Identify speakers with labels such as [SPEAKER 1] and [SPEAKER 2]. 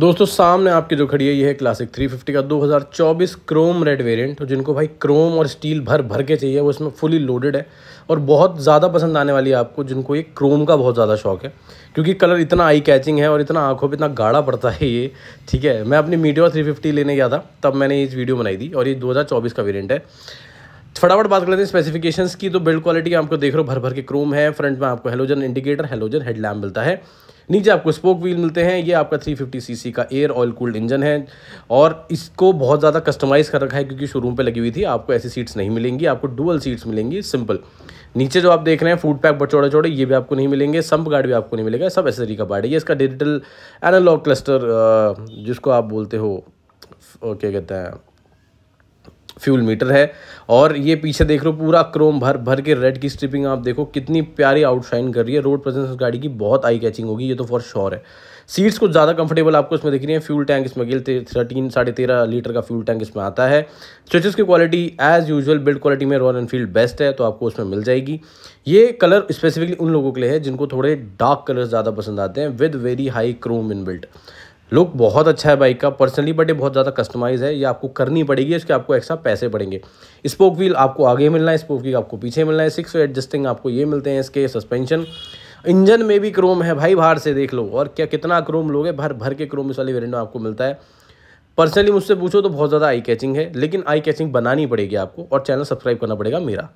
[SPEAKER 1] दोस्तों सामने आपके जो खड़ी है ये है क्लासिक 350 का 2024 क्रोम रेड वेरिएंट जिनको भाई क्रोम और स्टील भर भर के चाहिए वो इसमें फुली लोडेड है और बहुत ज़्यादा पसंद आने वाली है आपको जिनको ये क्रोम का बहुत ज़्यादा शौक है क्योंकि कलर इतना आई कैचिंग है और इतना आंखों पर इतना गाढ़ा पड़ता है ये ठीक है मैं अपनी मीडियो थ्री लेने गया था तब मैंने इस वीडियो बनाई थी और ये दो का वेरियंट है फटाफट बात कर लेते हैं स्पेसिफिकेशंस की तो बिल्ड क्वालिटी आपको देख रहे हो भर भर के क्रोम है फ्रंट में आपको हेलोजन इंडिकेटर हेलोजन हेडलैम्प मिलता है नीचे आपको स्पोक व्हील मिलते हैं ये आपका 350 सीसी का एयर ऑयल कूल्ड इंजन है और इसको बहुत ज़्यादा कस्टमाइज़ कर रखा है क्योंकि शोरूम पे लगी हुई थी आपको ऐसी सीट्स नहीं मिलेंगी आपको डुअल सीट्स मिलेंगी सिंपल नीचे जो आप देख रहे हैं फूड पैक बचौड़े चौड़े ये भी आपको नहीं मिलेंगे संप गार्ड भी आपको नहीं मिलेगा सब एसेसरी का पार्ट है ये इसका डिजिटल एनालॉग क्लस्टर जिसको आप बोलते हो क्या कहते हैं फ्यूल मीटर है और ये पीछे देख लो पूरा क्रोम भर भर के रेड की स्ट्रिपिंग आप देखो कितनी प्यारी आउटशाइन कर रही है रोड प्रेजेंस गाड़ी की बहुत आई कैचिंग होगी ये तो फॉर श्योर है सीट्स कुछ ज़्यादा कंफर्टेबल आपको इसमें दिख रही है फ्यूल टैंक इसमें गिल थर्टीन साढ़े तेरह लीटर का फ्यूल टैंक इसमें आता है स्विचेस की quality as usual build quality में रॉयल एनफील्ड बेस्ट है तो आपको उसमें मिल जाएगी ये कलर स्पेसिफिकली उन लोगों के लिए है जिनको थोड़े डार्क कलर ज़्यादा पसंद आते हैं with very high chrome in built look बहुत अच्छा है बाइक का पर्सनली बट ये बहुत ज़्यादा कस्टमाइज है ये आपको करनी पड़ेगी इसके आपको एक्स्ट्रा पैसे पड़ेंगे स्पोक व्हील आपको आगे मिलना है स्पोक व्हील आपको पीछे मिलना है सिक्स एडजस्टिंग आपको ये मिलते हैं इसके सस्पेंशन इंजन में भी क्रोम है भाई बाहर से देख लो और क्या कितना क्रोम लोगे भर भर के क्रोम इस वाली वेरियंट आपको मिलता है पर्सनली मुझसे पूछो तो बहुत ज़्यादा आई कैचिंग है लेकिन आई कैचिंग बनानी पड़ेगी आपको और चैनल सब्सक्राइब करना पड़ेगा मेरा